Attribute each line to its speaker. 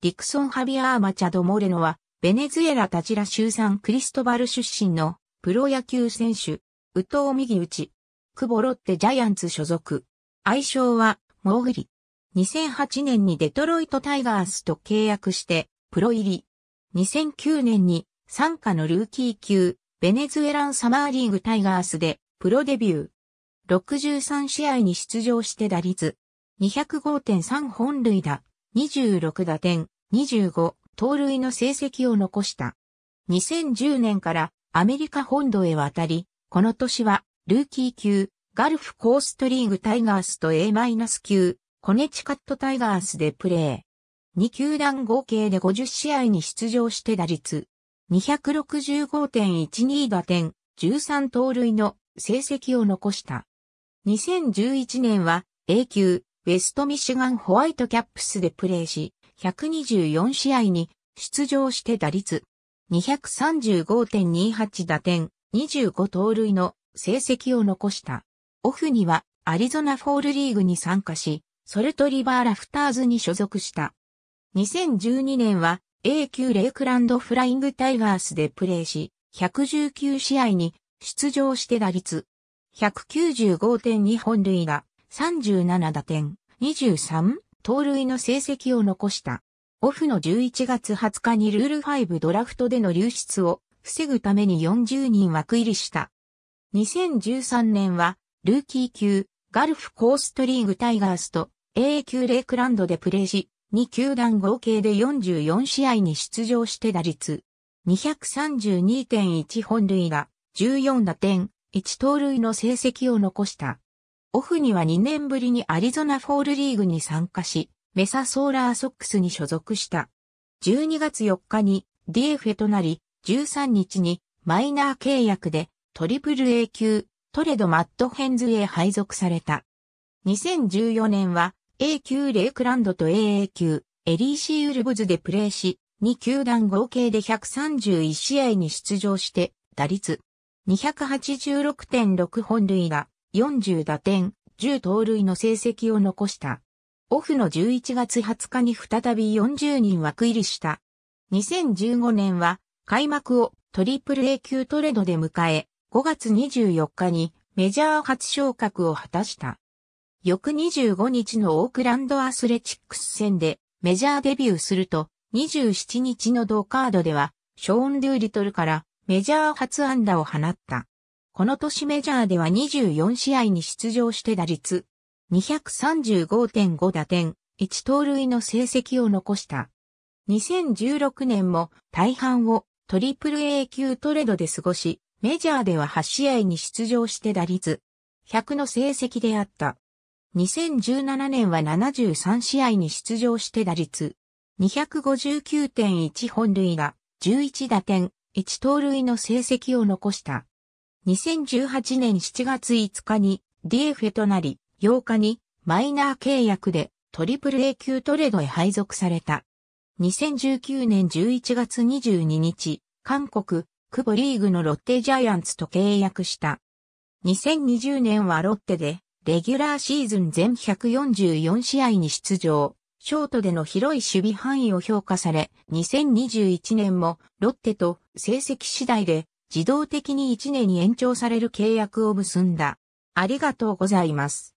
Speaker 1: ディクソン・ハビアー・マチャド・モレノは、ベネズエラ・タチラ州産クリストバル出身のプロ野球選手、ウミギ右チ、クボロッテジャイアンツ所属。愛称は、モーグリ。2008年にデトロイト・タイガースと契約して、プロ入り。2009年に、参加のルーキー級、ベネズエランサマーリーグタイガースで、プロデビュー。63試合に出場して打率、205.3本塁打、26打点、25、盗塁の成績を残した。2010年からアメリカ本土へ渡り、この年はルーキー級、ガルフコーストリーグタイガースと A- 級、コネチカットタイガースでプレー。2球団合計で50試合に出場して打率、265.12打点、13盗塁の成績を残した。2011年は A 級、ウェストミシガンホワイトキャップスでプレーし、124試合に出場して打率235.28打点25盗塁の成績を残した。オフにはアリゾナフォールリーグに参加し、ソルトリバーラフターズに所属した。2012年は A 級レイクランドフライングタイガースでプレーし、119試合に出場して打率195.2本塁打、37打点、23盗塁の成績を残した。オフの11月20日にルール5ドラフトでの流出を防ぐために40人枠入りした。2013年は、ルーキー級、ガルフコーストリーグタイガースと A 級レイクランドでプレーし、2球団合計で44試合に出場して打率、232.1本塁打、14打点、1盗塁の成績を残した。オフには2年ぶりにアリゾナフォールリーグに参加し、メサソーラーソックスに所属した。12月4日に DFA となり、13日にマイナー契約でトリプル A 級トレドマットヘンズへ配属された。2014年は A 級レイクランドと AA 級エリーシーウルブズでプレーし、2球団合計で131試合に出場して、打率286.6本塁打、40打点、10盗塁の成績を残した。オフの11月20日に再び40人枠入りした。2015年は開幕をトリプル A 級トレードで迎え、5月24日にメジャー初昇格を果たした。翌25日のオークランドアスレチックス戦でメジャーデビューすると、27日の同カードでは、ショーン・デューリトルからメジャー初安打を放った。この年メジャーでは24試合に出場して打率235.5打点、1盗塁の成績を残した。2016年も大半をトリプル A 級トレードで過ごし、メジャーでは8試合に出場して打率100の成績であった。2017年は73試合に出場して打率259.1本塁打、11打点、1盗塁の成績を残した。2018年7月5日に DFA となり、8日にマイナー契約で AAA 級トレードへ配属された。2019年11月22日、韓国、クボリーグのロッテジャイアンツと契約した。2020年はロッテで、レギュラーシーズン全144試合に出場、ショートでの広い守備範囲を評価され、2021年もロッテと成績次第で自動的に1年に延長される契約を結んだ。ありがとうございます。